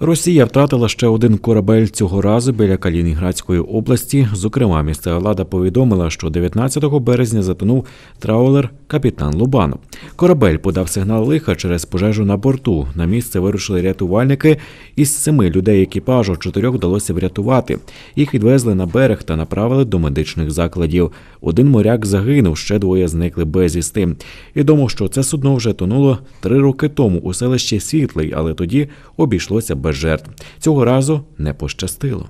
Росія втратила ще один корабель цього разу біля Калінінградської області. Зокрема, місцева влада повідомила, що 19 березня затонув траулер капітан Лубанов. Корабель подав сигнал лиха через пожежу на борту. На місце вирушили рятувальники. Із семи людей екіпажу чотирьох вдалося врятувати. Їх відвезли на берег та направили до медичних закладів. Один моряк загинув, ще двоє зникли безвісти. Відомо, що це судно вже тонуло три роки тому у селищі Світлий, але тоді обійшлося без жертв. Цього разу не пощастило.